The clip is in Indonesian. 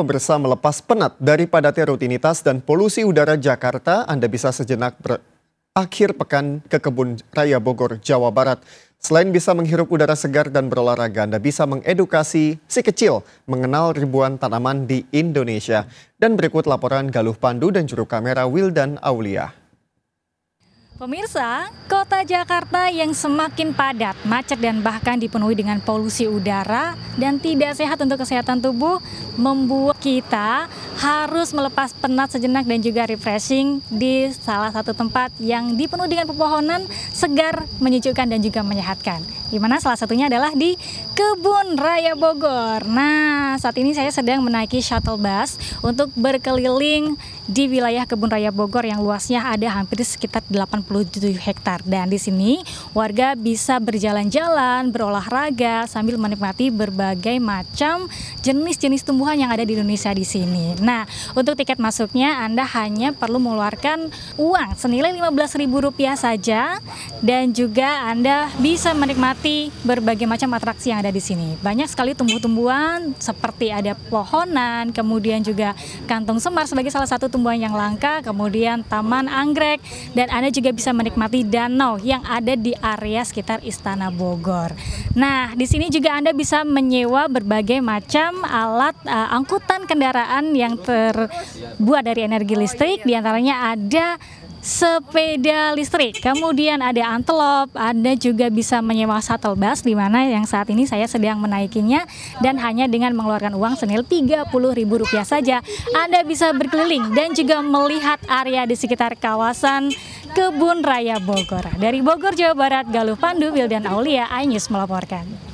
pemirsa melepas penat dari padatnya rutinitas dan polusi udara Jakarta, Anda bisa sejenak berakhir pekan ke Kebun Raya Bogor, Jawa Barat. Selain bisa menghirup udara segar dan berolahraga, Anda bisa mengedukasi si kecil mengenal ribuan tanaman di Indonesia. Dan berikut laporan Galuh Pandu dan juru kamera Wildan Aulia. Pemirsa, kota Jakarta yang semakin padat, macet dan bahkan dipenuhi dengan polusi udara dan tidak sehat untuk kesehatan tubuh membuat kita harus melepas penat sejenak dan juga refreshing di salah satu tempat yang dipenuhi dengan pepohonan segar, menyejukkan dan juga menyehatkan. Di mana salah satunya adalah di Kebun Raya Bogor. Nah, saat ini saya sedang menaiki shuttle bus untuk berkeliling di wilayah Kebun Raya Bogor yang luasnya ada hampir sekitar 87 hektar. Dan di sini warga bisa berjalan-jalan, berolahraga sambil menikmati berbagai macam jenis-jenis tumbuhan yang ada di Indonesia di sini. Nah, Nah, untuk tiket masuknya Anda hanya perlu mengeluarkan uang senilai Rp15.000 saja dan juga Anda bisa menikmati berbagai macam atraksi yang ada di sini. Banyak sekali tumbuh-tumbuhan seperti ada pohonan, kemudian juga kantong semar sebagai salah satu tumbuhan yang langka, kemudian taman anggrek dan Anda juga bisa menikmati danau yang ada di area sekitar Istana Bogor. Nah, di sini juga Anda bisa menyewa berbagai macam alat uh, angkutan kendaraan yang terbuat dari energi listrik, diantaranya ada sepeda listrik. Kemudian ada antelop, Anda juga bisa menyewa shuttle bus di mana yang saat ini saya sedang menaikinya dan hanya dengan mengeluarkan uang senil Rp30.000 saja Anda bisa berkeliling dan juga melihat area di sekitar kawasan Kebun Raya Bogor. Dari Bogor, Jawa Barat, Galuh Pandu, Wildan Aulia, iNews melaporkan.